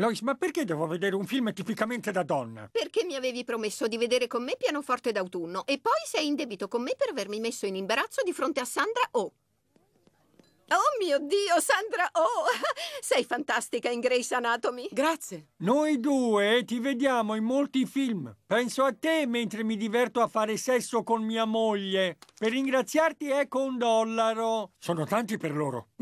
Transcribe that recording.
Lois, ma perché devo vedere un film tipicamente da donna? Perché mi avevi promesso di vedere con me Pianoforte d'autunno e poi sei in debito con me per avermi messo in imbarazzo di fronte a Sandra Oh. Oh mio Dio, Sandra Oh! Sei fantastica in Grace Anatomy. Grazie. Noi due ti vediamo in molti film. Penso a te mentre mi diverto a fare sesso con mia moglie. Per ringraziarti ecco un dollaro. Sono tanti per loro.